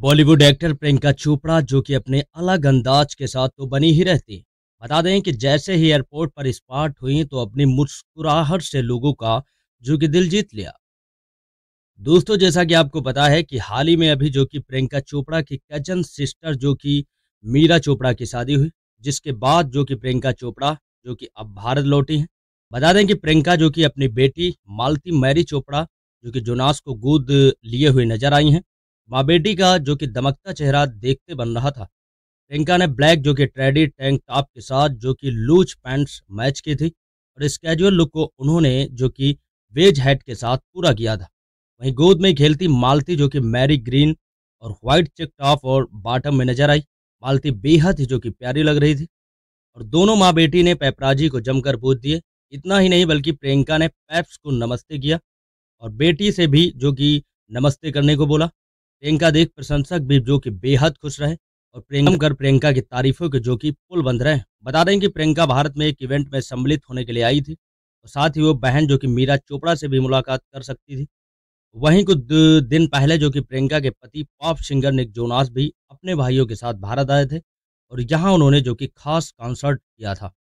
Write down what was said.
Bollywood actor Priyanka Chopra जो कि अपने अलग अंदाज के साथ तो बनी ही रहती बता दें कि जैसे ही एयरपोर्ट पर स्पॉट हुई तो अपनी मुस्कुराहट से लोगों का जो कि दिल जीत लिया दोस्तों जैसा कि आपको पता है कि हाल ही में अभी जो कि प्रियंका चोपड़ा की कजन सिस्टर जो कि मीरा चोपड़ा की शादी हुई जिसके बाद जो कि प्रियंका चोपड़ा जो कि अब भारत लौटी हैं बता दें कि प्रियंका जो कि अपनी बेटी मालती मैरी चोपड़ा जो कि जोनास को गोद लिए हुए नजर आई हैं माँ बेटी का जो कि दमकता चेहरा देखते बन रहा था प्रियंका ने ब्लैक जो कि ट्रेडी टैंक टॉप के साथ जो कि लूज पैंट्स मैच की थी और इस कैजुअल लुक को उन्होंने जो कि वेज हैट के साथ पूरा किया था वहीं गोद में खेलती मालती जो कि मैरी ग्रीन और व्हाइट चेक टॉप और बाटम में नजर आई मालती बेहद ही जो कि प्यारी लग रही थी और दोनों माँ बेटी ने पैपराजी को जमकर पूछ दिए इतना ही नहीं बल्कि प्रियंका ने पैप्स को नमस्ते किया और बेटी से भी जो कि नमस्ते करने को बोला प्रियंका देख प्रशंसक भी जो कि बेहद खुश रहे और कर प्रियंका की तारीफों के जो कि पुल बंद रहे बता दें कि प्रियंका भारत में एक इवेंट में सम्मिलित होने के लिए आई थी और साथ ही वो बहन जो कि मीरा चोपड़ा से भी मुलाकात कर सकती थी वहीं कुछ दिन पहले जो कि प्रियंका के पति पॉप सिंगर निक जोनास भी अपने भाइयों के साथ भारत आए थे और यहाँ उन्होंने जो कि खास कॉन्सर्ट किया था